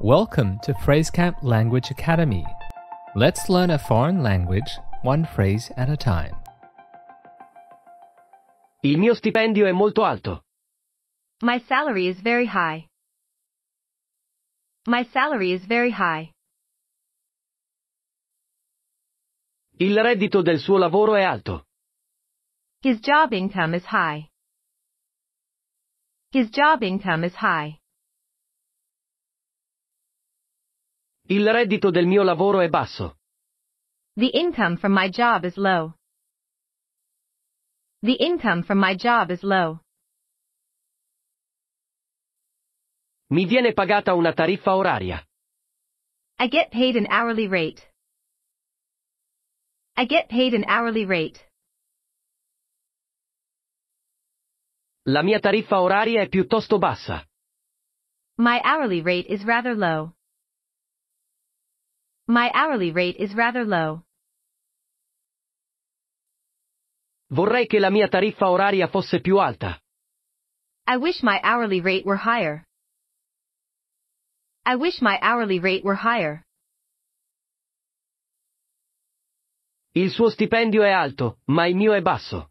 Welcome to Phrasecamp Language Academy. Let's learn a foreign language one phrase at a time. Il mio stipendio è molto alto. My salary is very high. My salary is very high. Il reddito del suo lavoro è alto. His job income is high. His job income is high. Il reddito del mio lavoro è basso. The income from my job is low. The income from my job is low. Mi viene pagata una tariffa oraria. I get paid an hourly rate. I get paid an hourly rate. La mia tariffa oraria è piuttosto bassa. My hourly rate is rather low. My hourly rate is rather low. Vorrei che la mia tariffa oraria fosse più alta. I wish my hourly rate were higher. I wish my hourly rate were higher. Il suo stipendio è alto, ma il mio è basso.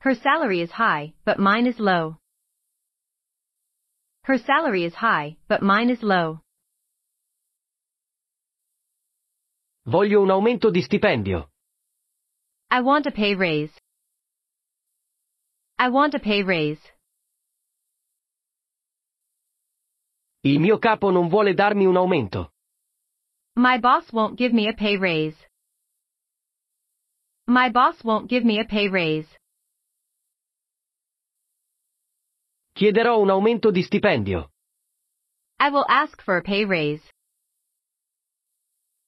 Her salary is high, but mine is low. Her salary is high, but mine is low. Voglio un aumento di stipendio. I want a pay raise. I want a pay raise. Il mio capo non vuole darmi un aumento. My boss won't give me a pay raise. My boss won't give me a pay raise. Chiederò un aumento di stipendio. I will ask for a pay raise.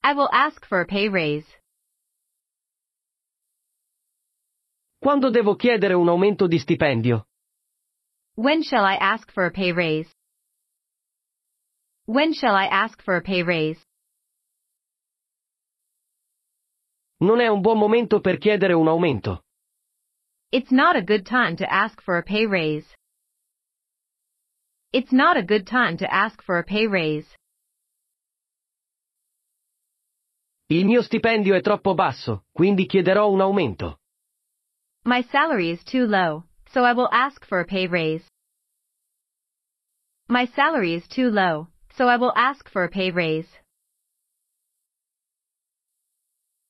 I will ask for a pay raise. Quando devo chiedere un aumento di stipendio? When shall I ask for a pay raise? When shall I ask for a pay raise? Non è un buon momento per chiedere un aumento. It's not a good time to ask for a pay raise. It's not a good time to ask for a pay raise. Il mio stipendio è troppo basso, quindi chiederò un aumento. My salary is too low, so I will ask for a pay raise. My salary is too low, so I will ask for a pay raise.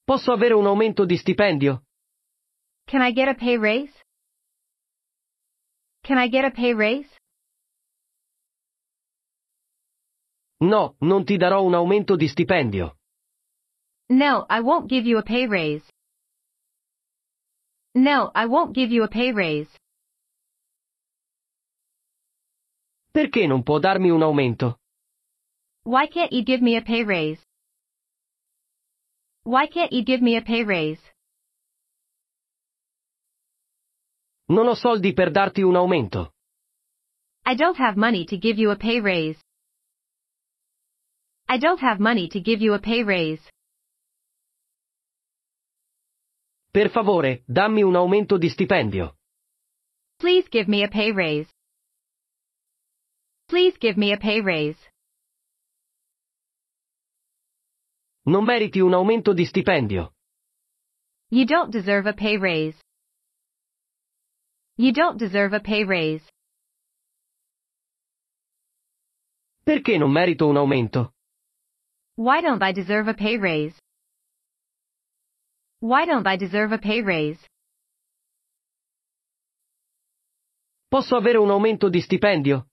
Posso avere un aumento di stipendio? Can I get a pay raise? Can I get a pay raise? No, non ti darò un aumento di stipendio. No, I won't give you a pay raise. No, I won't give you a pay raise. Perché non può darmi un aumento? Why can't you give me a pay raise? Why can't you give me a pay raise? Non ho soldi per darti un aumento. I don't have money to give you a pay raise. I don't have money to give you a pay raise. Per favore, dammi un aumento di stipendio. Please give me a pay raise. Please give me a pay raise. Non meriti un aumento di stipendio. You don't deserve a pay raise. You don't deserve a pay raise. Perché non merito un aumento? Why don't I deserve a pay raise? Why don't I deserve a pay raise? Posso avere un aumento di stipendio?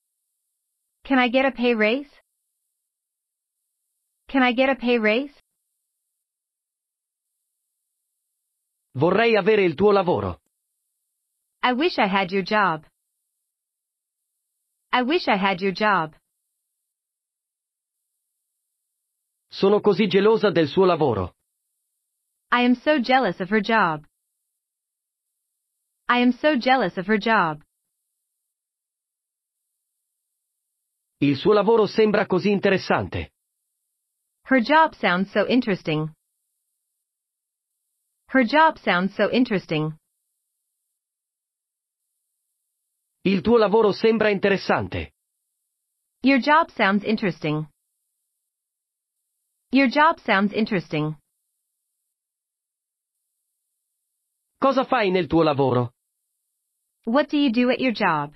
Can I get a pay raise? Can I get a pay raise? Vorrei avere il tuo lavoro. I wish I had your job. I wish I had your job. Sono così gelosa del suo lavoro. I am so jealous of her job. I am so jealous of her job. Il suo lavoro sembra così interessante. Her job sounds so interesting. Her job sounds so interesting. Il tuo lavoro sembra interessante. Your job sounds interesting. Your job sounds interesting. Cosa fai nel tuo lavoro? What do you do at your job?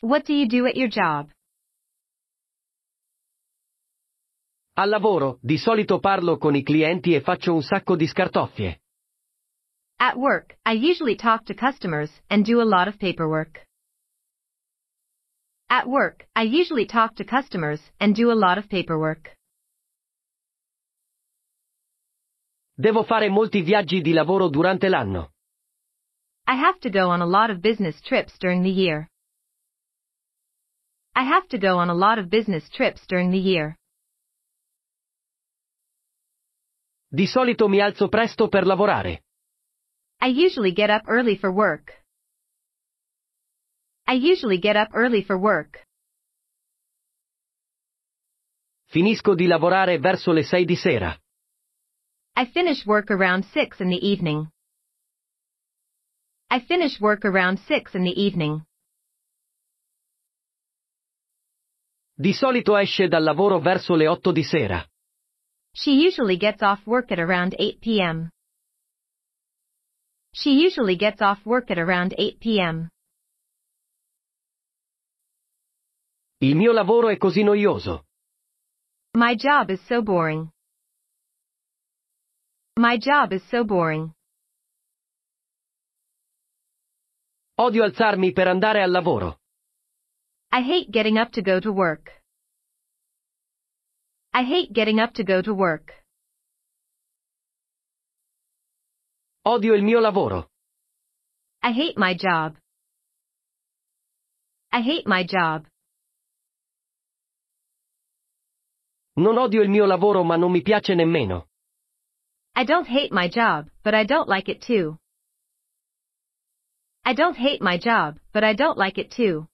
What do you do at your job? Al lavoro, di solito parlo con i clienti e faccio un sacco di scartoffie. At work, I usually talk to customers and do a lot of paperwork. At work, I usually talk to customers and do a lot of paperwork. Devo fare molti viaggi di lavoro durante l'anno. I have to go on a lot of business trips during the year. I have to go on a lot of business trips during the year. Di solito mi alzo presto per lavorare. I usually get up early for work. I usually get up early for work. Finisco di lavorare verso le 6 di sera. I finish work around 6 in the evening. I finish work around 6 in the evening. Di solito esce dal lavoro verso le 8 di sera. She usually gets off work at around 8 p.m. She usually gets off work at around 8 p.m. Il mio lavoro è così noioso. My job is so boring. My job is so boring. Odio alzarmi per andare al lavoro. I hate getting up to go to work. I hate getting up to go to work. Odio il mio lavoro. I hate my job. I hate my job. Non odio il mio lavoro ma non mi piace nemmeno. I don't hate my job, but I don't like it too. I don't hate my job, but I don't like it too.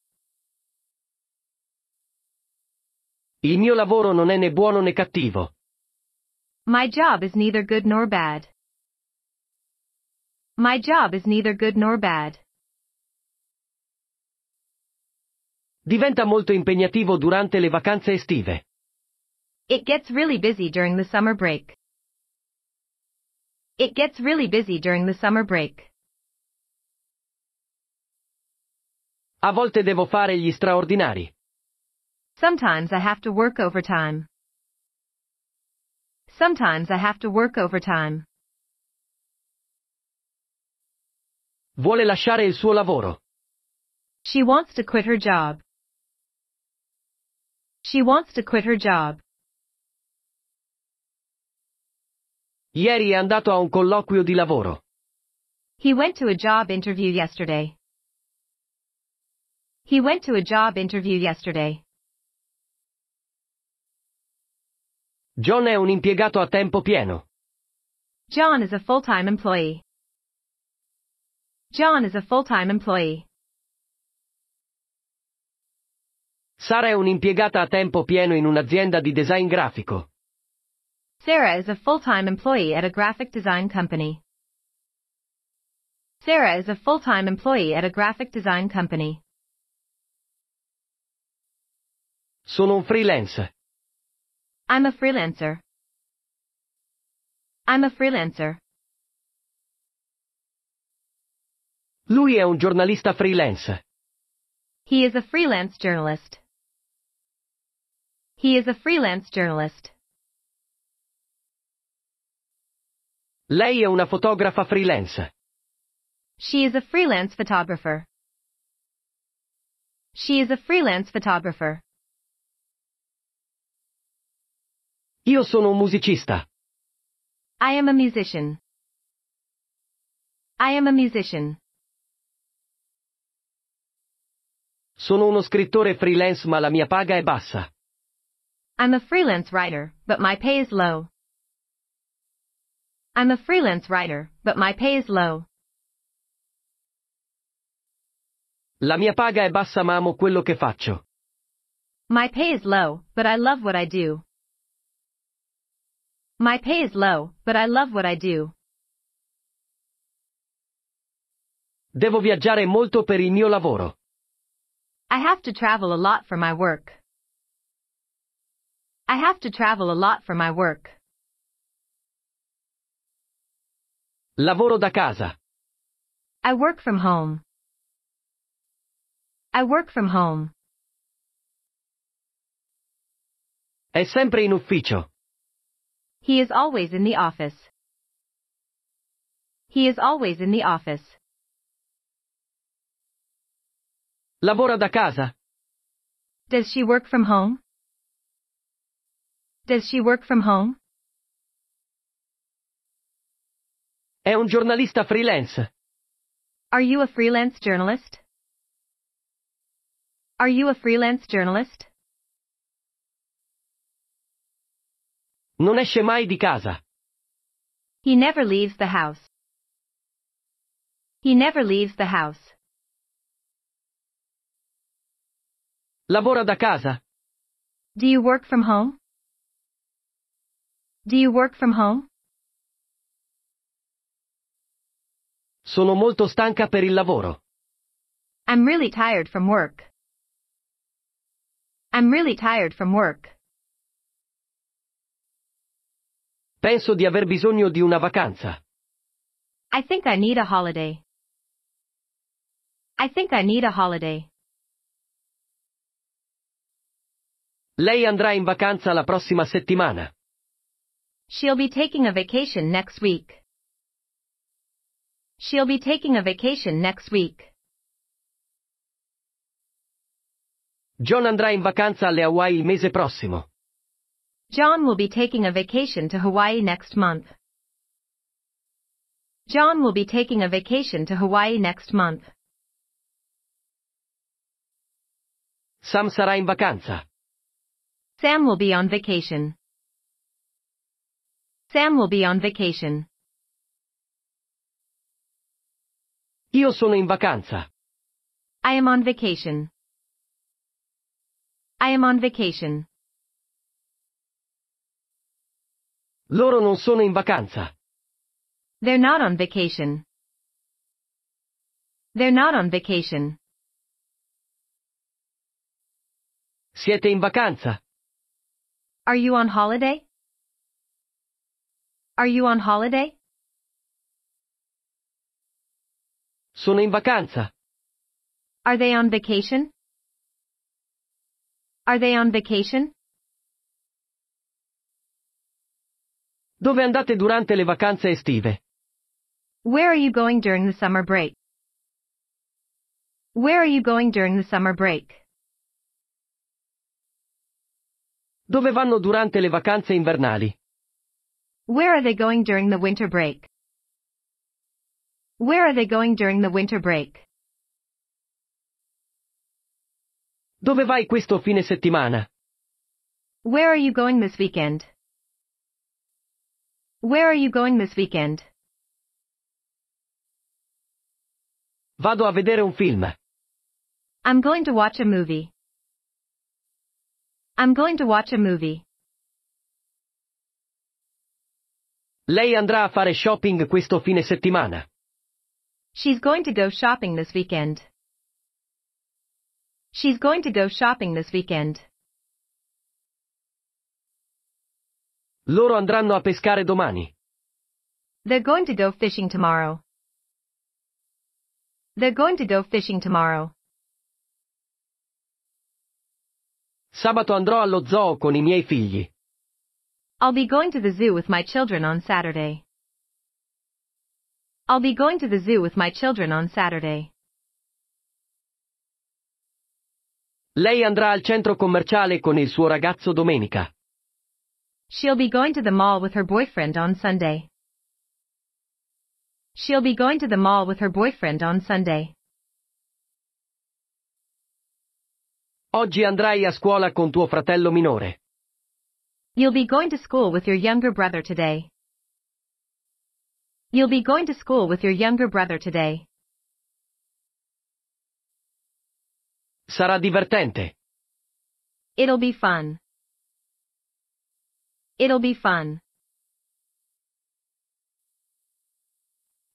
Il mio lavoro non è né buono né cattivo. My job is neither good nor bad. My job is neither good nor bad. Diventa molto impegnativo durante le vacanze estive. It gets really busy during the summer break. It gets really busy during the summer break. A volte devo fare gli straordinari. Sometimes I have to work overtime. Sometimes I have to work overtime. Vuole lasciare il suo lavoro. She wants to quit her job. She wants to quit her job. Ieri è andato a un colloquio di lavoro. He went to a job interview yesterday. He went to a job interview yesterday. John è un impiegato a tempo pieno. John is a full-time employee. John is a full-time employee. Sara è un'impiegata a tempo pieno in un'azienda di design grafico. Sarah is a full-time employee at a graphic design company. Sarah is a full-time employee at a graphic design company. Sono un freelance. I'm a freelancer. I'm a freelancer. Lui è un giornalista freelance. He is a freelance journalist. He is a freelance journalist. Lei è una fotografa freelance. She is a freelance photographer. She is a freelance photographer. Io sono un musicista. I am a musician. I am a musician. Sono uno scrittore freelance ma la mia paga è bassa. I'm a freelance writer, but my pay is low. I'm a freelance writer, but my pay is low. La mia paga è bassa ma amo quello che faccio. My pay is low, but I love what I do. My pay is low, but I love what I do. Devo viaggiare molto per il mio lavoro. I have to travel a lot for my work. I have to travel a lot for my work. Lavoro da casa. I work from home. I work from home. È sempre in ufficio. He is always in the office. He is always in the office. Lavora da casa. Does she work from home? Does she work from home? È un giornalista freelance. Are you a freelance journalist? Are you a freelance journalist? Non esce mai di casa. He never leaves the house. He never leaves the house. Lavora da casa. Do you work from home? Do you work from home? Sono molto stanca per il lavoro. I'm really tired from work. I'm really tired from work. Penso di aver bisogno di una vacanza. I think I need a holiday. I think I need a holiday. Lei andrà in vacanza la prossima settimana. She'll be taking a vacation next week. She'll be taking a vacation next week. John andrà in vacanza alle Hawaii il mese prossimo. John will be taking a vacation to Hawaii next month. John will be taking a vacation to Hawaii next month. Sam sarà in vacanza. Sam will be on vacation. Sam will be on vacation. Io sono in vacanza. I am on vacation. I am on vacation. Loro non sono in vacanza. They're not on vacation. They're not on vacation. Siete in vacanza? Are you on holiday? Are you on holiday? Sono in vacanza. Are they on vacation? Are they on vacation? Dove andate durante le vacanze estive? Where are you going during the summer break? Where are you going during the summer break? Dove vanno durante le vacanze invernali? Where are they going during the winter break? Where are they going during the winter break? Dove vai questo fine settimana? Where are you going this weekend? Where are you going this weekend? Vado a vedere un film. I'm going to watch a movie. I'm going to watch a movie. Lei andrà a fare shopping questo fine settimana. She's going to go shopping this weekend. She's going to go shopping this weekend. Loro andranno a pescare domani. They're going to go fishing tomorrow. They're going to go fishing tomorrow. Sabato andrò allo zoo con i miei figli. I'll be going to the zoo with my children on Saturday. I'll be going to the zoo with my children on Saturday. Lei andrà al centro commerciale con il suo ragazzo domenica. She'll be going to the mall with her boyfriend on Sunday. She'll be going to the mall with her boyfriend on Sunday. Oggi andrai a scuola con tuo fratello minore. You'll be going to school with your younger brother today. You'll be going to school with your younger brother today. Sarà divertente. It'll be fun. It'll be fun.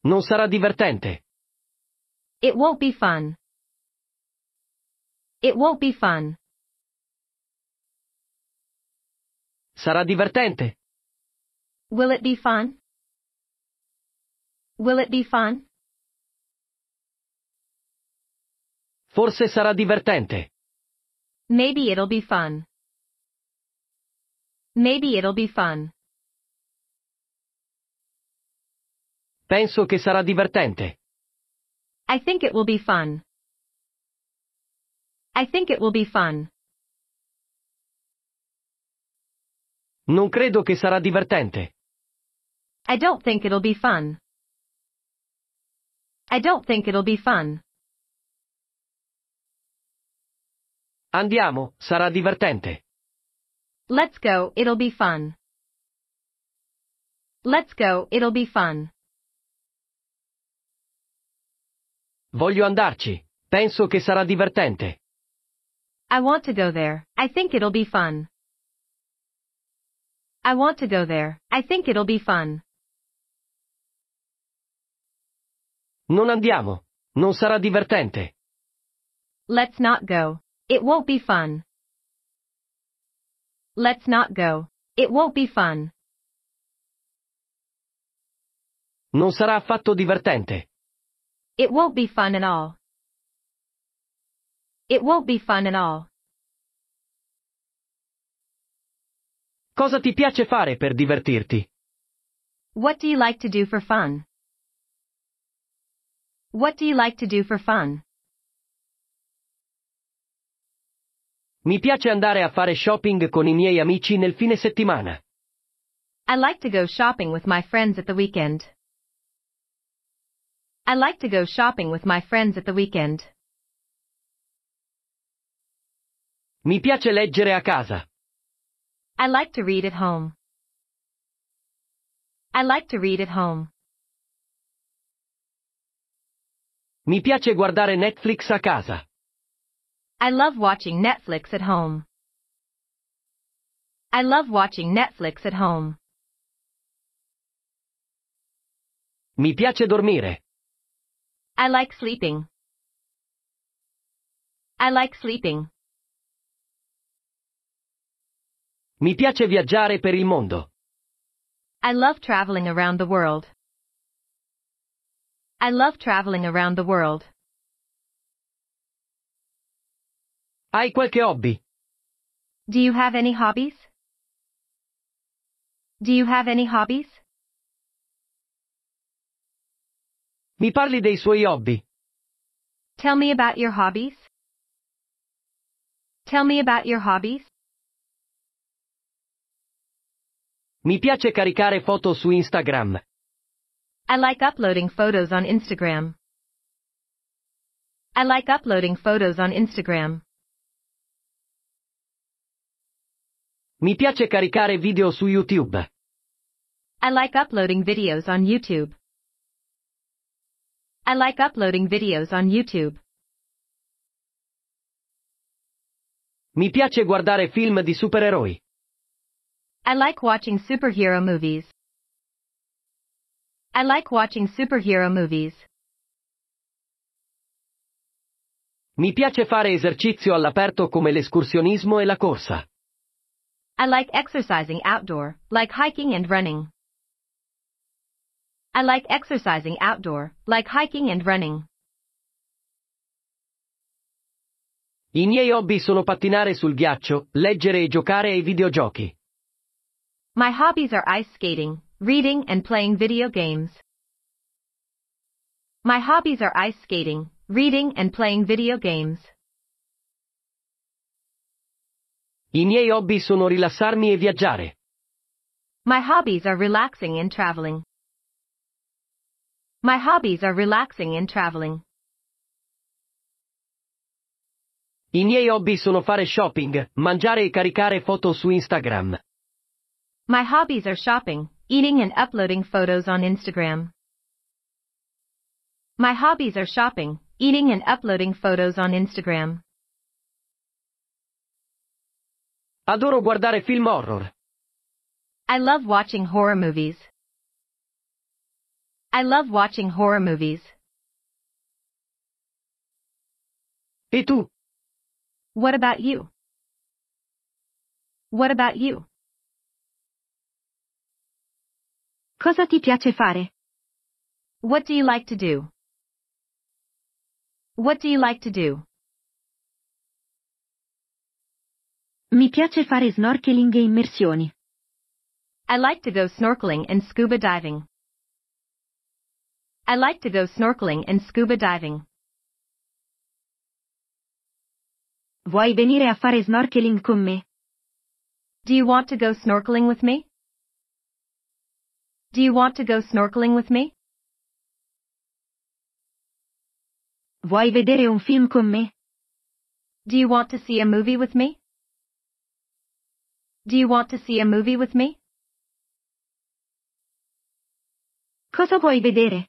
Non sarà divertente. It won't be fun. It won't be fun. Sarà divertente. Will it be fun? Will it be fun? Forse sarà divertente. Maybe it'll be fun. Maybe it'll be fun. Penso che sarà divertente. I think it will be fun. I think it will be fun. Non credo che sarà divertente. I don't think it'll be fun. I don't think it'll be fun. Andiamo, sarà divertente. Let's go, it'll be fun. Let's go, it'll be fun. Voglio andarci. Penso che sarà divertente. I want to go there. I think it'll be fun. I want to go there. I think it'll be fun. Non andiamo. Non sarà divertente. Let's not go. It won't be fun. Let's not go. It won't be fun. Non sarà affatto divertente. It won't be fun at all. It won't be fun at all. Cosa ti piace fare per divertirti? What do you like to do for fun? What do you like to do for fun? Mi piace andare a fare shopping con i miei amici nel fine settimana. I like to go shopping with my friends at the weekend. I like to go shopping with my friends at the weekend. Mi piace leggere a casa. I like to read at home. I like to read at home. Mi piace guardare Netflix a casa. I love watching Netflix at home. I love watching Netflix at home. Mi piace dormire. I like sleeping. I like sleeping. Mi piace viaggiare per il mondo. I love traveling around the world. I love traveling around the world. Hai qualche hobby? Do you have any hobbies? Do you have any hobbies? Mi parli dei suoi hobby. Tell me about your hobbies. Tell me about your hobbies. Mi piace caricare foto su Instagram. I like uploading photos on Instagram. I like uploading photos on Instagram. Mi piace caricare video su YouTube. I like uploading videos on YouTube. I like uploading videos on YouTube. Mi piace guardare film di supereroi. I like watching superhero movies. I like watching superhero movies. Mi piace fare esercizio all'aperto come l'escursionismo e la corsa. I like exercising outdoor, like hiking and running. I like exercising outdoor, like hiking and running. I miei hobby sono pattinare sul ghiaccio, leggere e giocare ai videogiochi. My hobbies are ice skating, reading and playing video games. My hobbies are ice skating, reading and playing video games. I miei hobby sono rilassarmi e viaggiare. My hobbies are relaxing and traveling. My hobbies are relaxing and traveling. I miei hobby sono fare shopping, mangiare e caricare foto su Instagram. My hobbies are shopping, eating and uploading photos on Instagram. My hobbies are shopping, eating and uploading photos on Instagram. Adoro guardare film horror. I love watching horror movies. I love watching horror movies. E tu? What about you? What about you? Cosa ti piace fare? What do you like to do? What do you like to do? Mi piace fare snorkeling e immersioni. I like to go snorkeling and scuba diving. I like to go snorkeling and scuba diving. Vuoi venire a fare snorkeling con me? Do you want to go snorkeling with me? Do you want to go snorkeling with me? Vuoi vedere un film con me? Do you want to see a movie with me? Do you want to see a movie with me? Cosa vuoi vedere?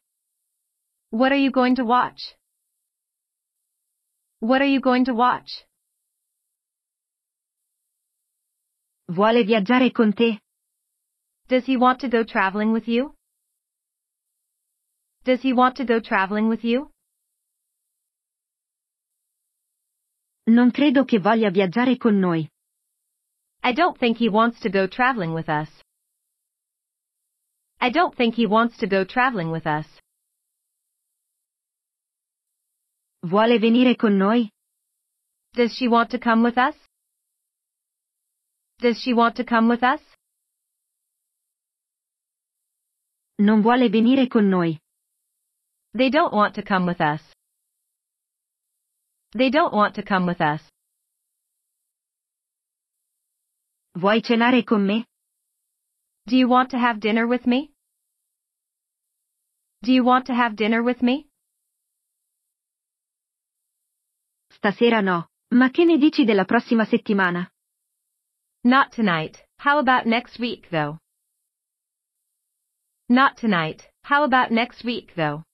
What are you going to watch? What are you going to watch? Vuole viaggiare con te? Does he want to go traveling with you? Does he want to go traveling with you? Non credo che voglia viaggiare con noi. I don't think he wants to go traveling with us. I don't think he wants to go traveling with us. Vuole venire con noi? Does she want to come with us? Does she want to come with us? Non vuole venire con noi. They don't want to come with us. They don't want to come with us. Vuoi cenare con me? Do you want to have dinner with me? Do you want to have dinner with me? Stasera no, ma che ne dici della prossima settimana? Not tonight. How about next week though? Not tonight. How about next week, though?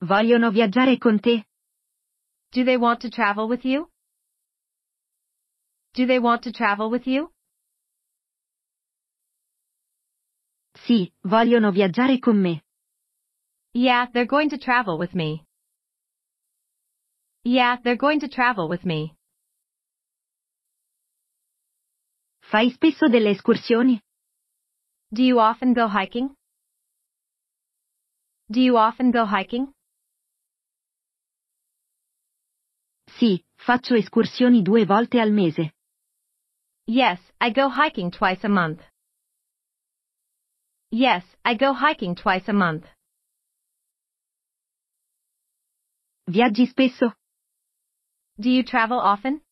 Vogliono viaggiare con te? Do they want to travel with you? Do they want to travel with you? Sì, vogliono viaggiare con me. Yeah, they're going to travel with me. Yeah, they're going to travel with me. Fai spesso delle escursioni? Do you often go hiking? Do you often go hiking? Sì, faccio escursioni due volte al mese. Yes, I go hiking twice a month. Yes, I go hiking twice a month. Viaggi spesso? Do you travel often?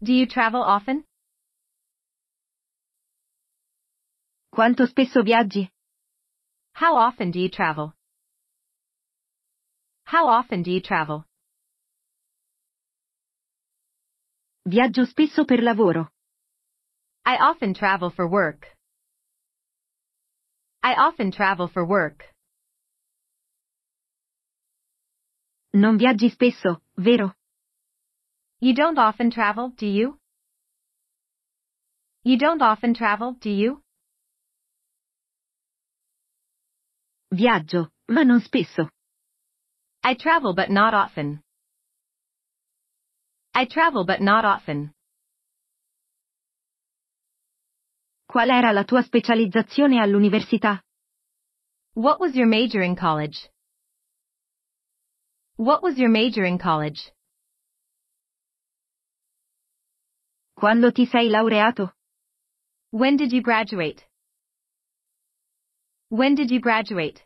Do you travel often? Quanto spesso viaggi? How often do you travel? How often do you travel? Viaggio spesso per lavoro. I often travel for work. I often travel for work. Non viaggi spesso, vero? You don't often travel, do you? You don't often travel, do you? Viaggio, ma non spesso. I travel but not often. I travel but not often. Qual era la tua specializzazione all'università? What was your major in college? What was your major in college? Quando ti sei laureato? When did you graduate? When did you graduate?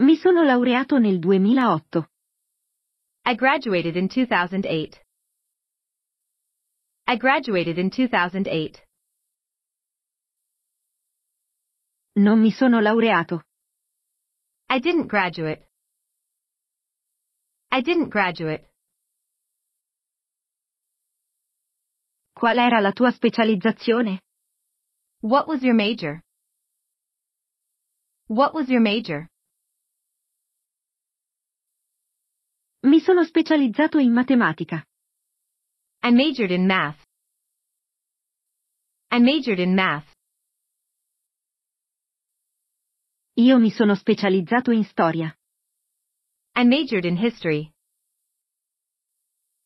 Mi sono laureato nel 2008. I graduated in 2008. I graduated in 2008. Non mi sono laureato. I didn't graduate. I didn't graduate. Qual era la tua specializzazione? What was your major? What was your major? Mi sono specializzato in matematica. I majored in math. I majored in math. Io mi sono specializzato in storia. I majored in history.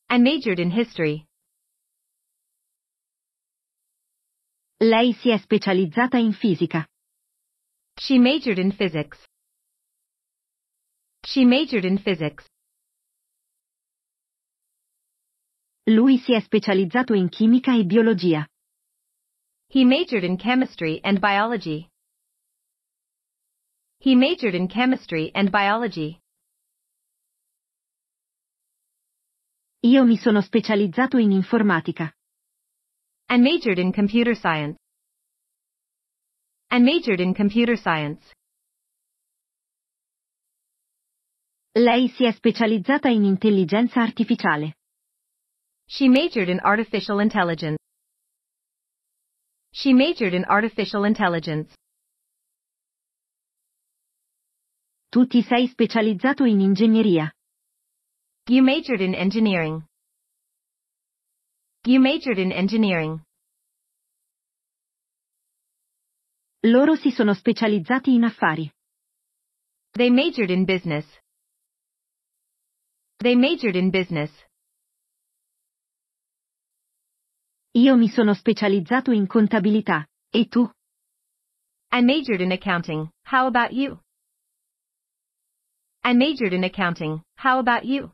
I majored in history. Lei si è specializzata in fisica. She majored in physics. She majored in physics. Lui si è specializzato in chimica e biologia. He majored in chemistry and biology. He majored in chemistry and biology. Io mi sono specializzato in informatica. and majored in computer science and majored in computer science. Lei si è specializzata in intelligenza artificiale. She majored in artificial intelligence. She majored in artificial intelligence. Tu ti sei specializzato in ingegneria. You majored in engineering. You majored in engineering. Loro si sono specializzati in affari. They majored in business. They majored in business. Io mi sono specializzato in contabilità. E tu? I majored in accounting. How about you? I majored in accounting. How about you?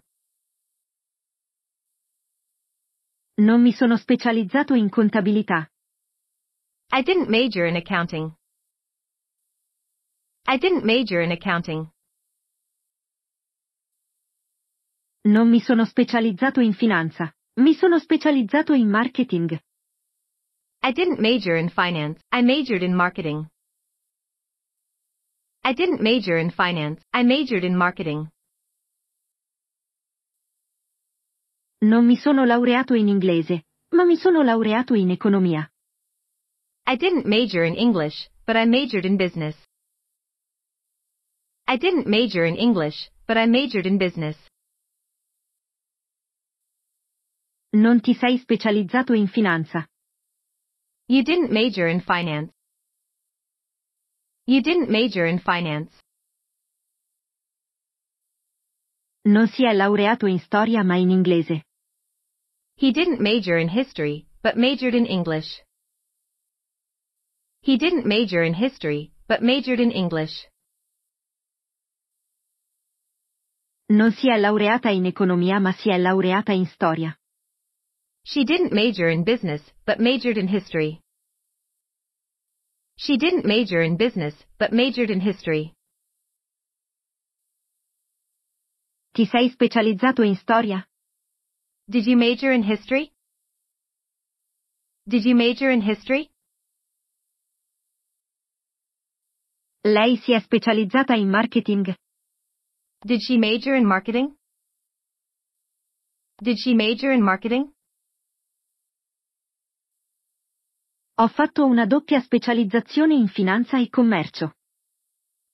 Non mi sono specializzato in contabilità. I didn't major in accounting. I didn't major in accounting. Non mi sono specializzato in finanza. Mi sono specializzato in marketing. I didn't major in finance. I majored in marketing. I didn't major in finance. I majored in marketing. Non mi sono laureato in inglese, ma mi sono laureato in economia. I didn't major in English, but I majored in business. I didn't major in English, but I majored in business. Non ti sei specializzato in finanza. You didn't major in finance. You didn't major in finance. Non si è laureato in storia ma in inglese. He didn't major in history, but majored in English. He didn't major in history, but majored in English. Non si è laureata in economia ma si è laureata in storia. She didn't major in business, but majored in history. She didn't major in business, but majored in history. Ti sei specializzato in storia? Did you major in history? Did you major in history? Lei si è specializzata in marketing. Did she major in marketing? Did she major in marketing? Ho fatto una doppia specializzazione in finanza e commercio.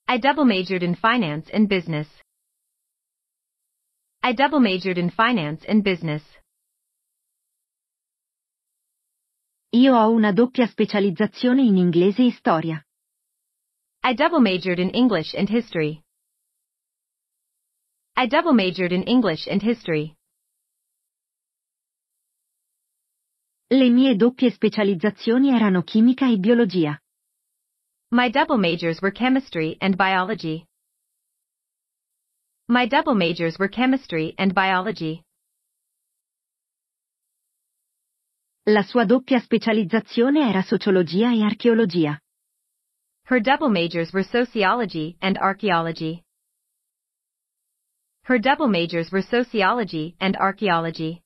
I double majored in finance and business. I double majored in finance and business. Io ho una doppia specializzazione in inglese e storia. I double majored in English and history. I double majored in English and history. Le mie doppie specializzazioni erano chimica e biologia. My double majors were chemistry and biology. My double majors were chemistry and biology. La sua doppia specializzazione era sociologia e archeologia. Her double majors were sociology and archaeology. Her double majors were sociology and archaeology.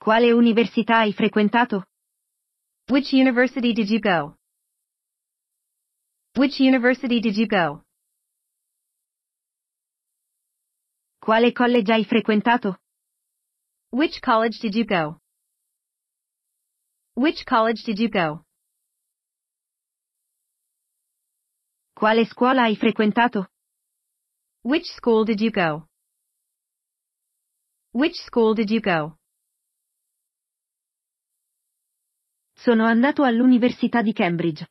Quale università hai frequentato? Which university did you go? Which university did you go? Quale college hai frequentato? Which college did you go? Which college did you go? Quale scuola hai frequentato? Which school did you go? Which school did you go? Sono andato all'Università di Cambridge.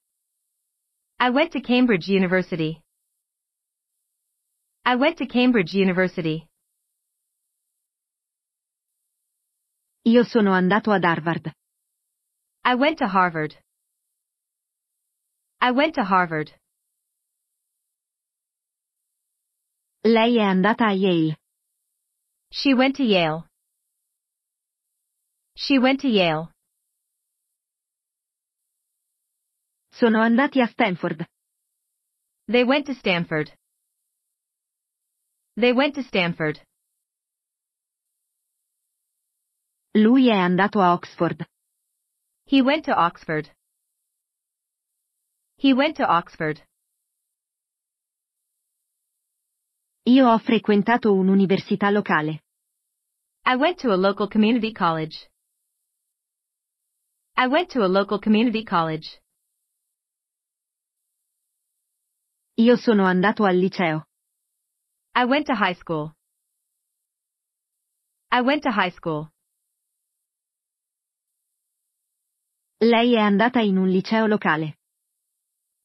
I went to Cambridge University. I went to Cambridge University. Io sono andato ad Harvard. I went to Harvard. I went to Harvard. Lei è andata a Yale. She went to Yale. She went to Yale. Sono andati a Stanford. They went to Stanford. They went to Stanford. Lui è andato a Oxford. He went to Oxford. He went to Oxford. Io ho frequentato un'università locale. I went to a local community college. I went to a local community college. Io sono andato al liceo. I went to high school. I went to high school. Lei è andata in un liceo locale.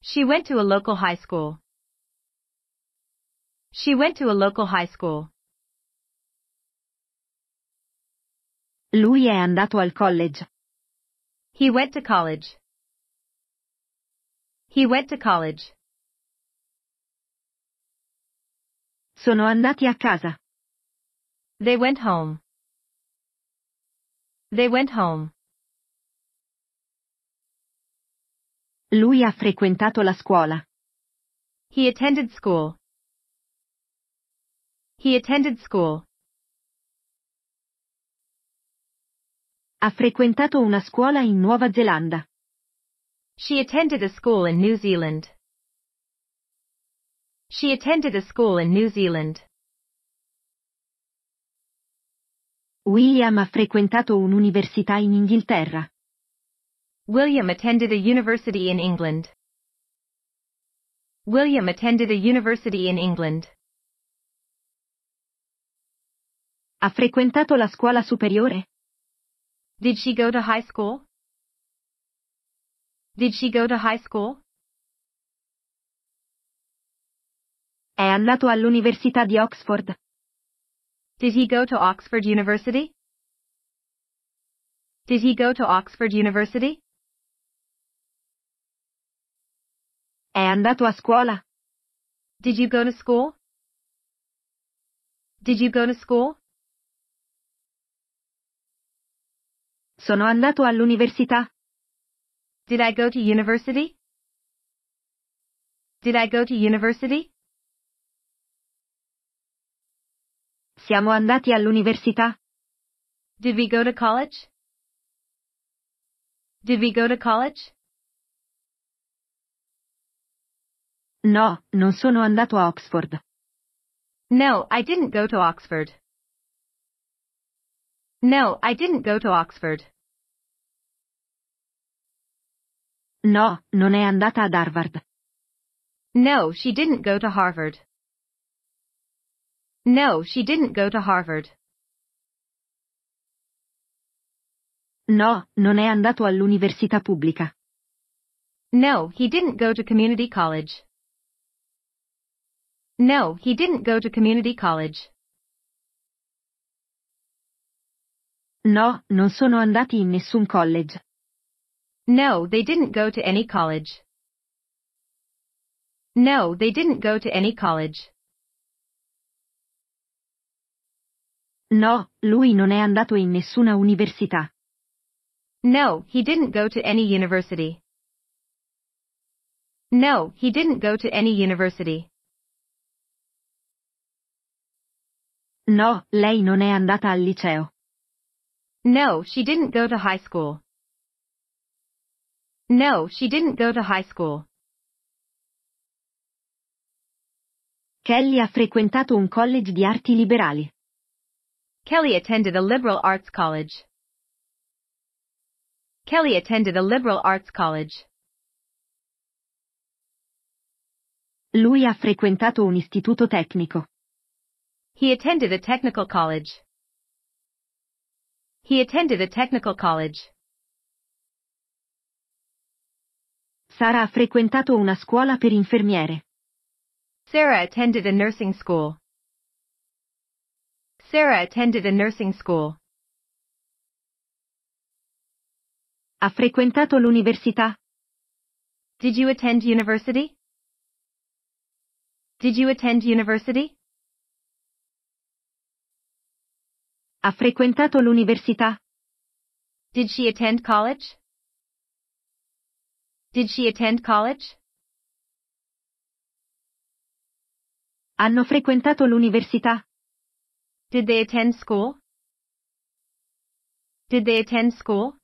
She went to a local high school. She went to a local high school. Lui è andato al college. He went to college. He went to college. Sono andati a casa. They went home. They went home. Lui ha frequentato la scuola. He attended school. He attended school. Ha frequentato una scuola in Nuova Zelanda. She attended a school in New Zealand. She attended a school in New Zealand. William ha frequentato un'università in Inghilterra. William attended a university in England. William attended a university in England. Ha frequentato la scuola superiore? Did she go to high school? Did she go to high school? È andato all'Università di Oxford. Did he go to Oxford University? Did he go to Oxford University? È andato a scuola. Did you go to school? Did you go to school? Sono andato all'università. Did I go to university? Did I go to university? Siamo andati all'università? Did we go to college? Did we go to college? No, non sono andato a Oxford. No, I didn't go to Oxford. No, I didn't go to Oxford. No, non è andata ad Harvard. No, she didn't go to Harvard. No, she didn't go to Harvard. No, non è andato all'università pubblica. No, he didn't go to community college. No, he didn't go to community college. No, non sono andati in nessun college. No, they didn't go to any college. No, they didn't go to any college. No, lui non è andato in nessuna università. No, he didn't go to any university. No, he didn't go to any university. No, lei non è andata al liceo. No, she didn't go to high school. No, she didn't go to high school. Kelly ha frequentato un college di arti liberali. Kelly attended a liberal arts college. Kelly attended a liberal arts college. Lui ha frequentato un istituto tecnico. He attended a technical college. He attended a technical college. Sara ha frequentato una scuola per infermiere. Sarah attended a nursing school. Sarah attended a nursing school. Ha frequentato l'università? Did you attend university? Did you attend university? Ha frequentato l'università? Did she attend college? Did she attend college? Hanno frequentato l'università? Did they attend school? Did they attend school?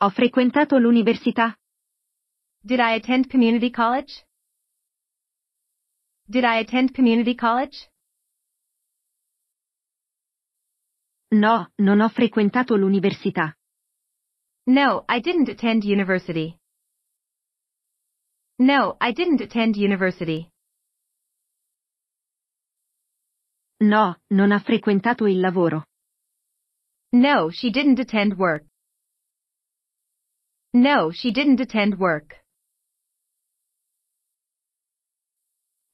Ho frequentato l'università. Did I attend community college? Did I attend community college? No, non ho frequentato l'università. No, I didn't attend university. No, I didn't attend university. No, non ha frequentato il lavoro. No, she didn't attend work. No, she didn't attend work.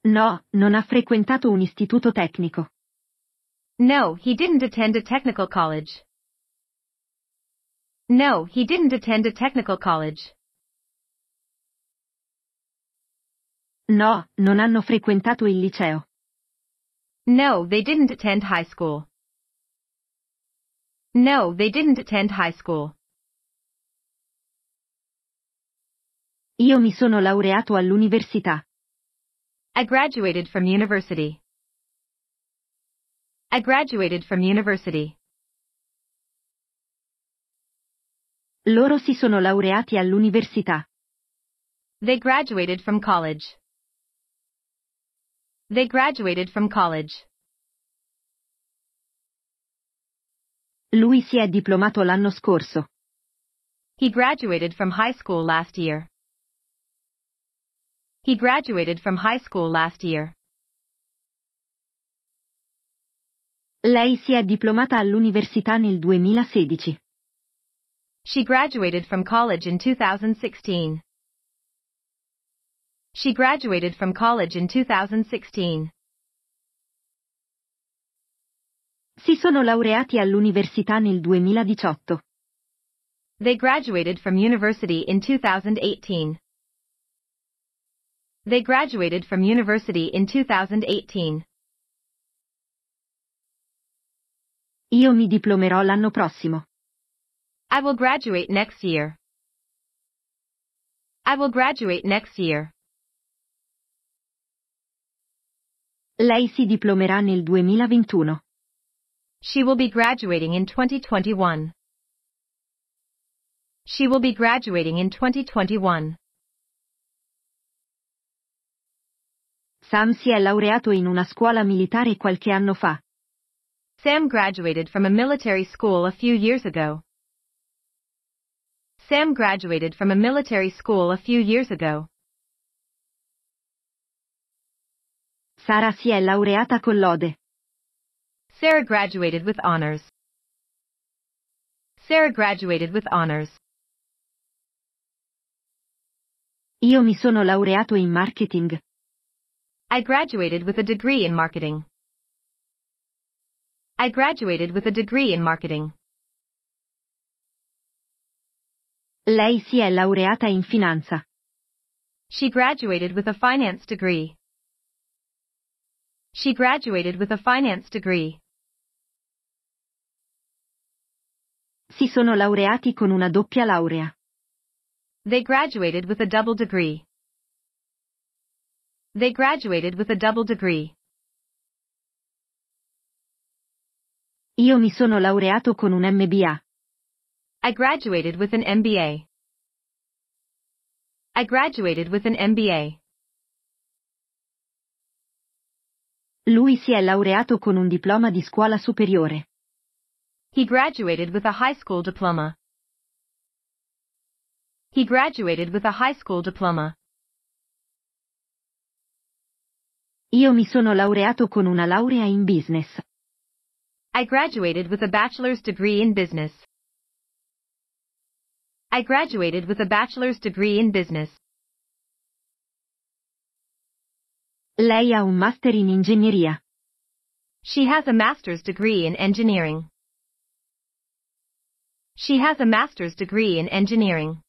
No, non ha frequentato un istituto tecnico. No, he didn't attend a technical college. No, he didn't attend a technical college. No, non hanno frequentato il liceo. No, they didn't attend high school. No, they didn't attend high school. Io mi sono laureato all'università. I graduated from university. I graduated from university. Loro si sono laureati all'università. They graduated from college. They graduated from college. Lui si è diplomato l'anno scorso. He graduated from high school last year. He graduated from high school last year. Lei si è diplomata all'università nel 2016. She graduated from college in 2016. She graduated from college in 2016. Si sono laureati all'università nel 2018. They graduated from university in 2018. They graduated from university in 2018. Io mi diplomerò l'anno prossimo. I will graduate next year. I will graduate next year. Lei si diplomerà nel 2021. She will be graduating in 2021. She will be graduating in 2021. Sam si è laureato in una scuola militare qualche anno fa. Sam graduated from a military school a few years ago. Sam graduated from a military school a few years ago. Sara si è laureata con lode. Sarah graduated with honors. Sarah graduated with honors. Io mi sono laureato in marketing. I graduated with a degree in marketing. I graduated with a degree in marketing. Lei si è laureata in finanza. She graduated with a finance degree. She graduated with a finance degree. Si sono laureati con una doppia laurea. They graduated with a double degree. They graduated with a double degree. Io mi sono laureato con un MBA. I graduated with an MBA. I graduated with an MBA. Lui si è laureato con un diploma di scuola superiore. He graduated with a high school diploma. He graduated with a high school diploma. Io mi sono laureato con una laurea in business. I graduated with a bachelor's degree in business. I graduated with a bachelor's degree in business. Lei ha un master in ingegneria. She has a master's degree in engineering. She has a master's degree in engineering.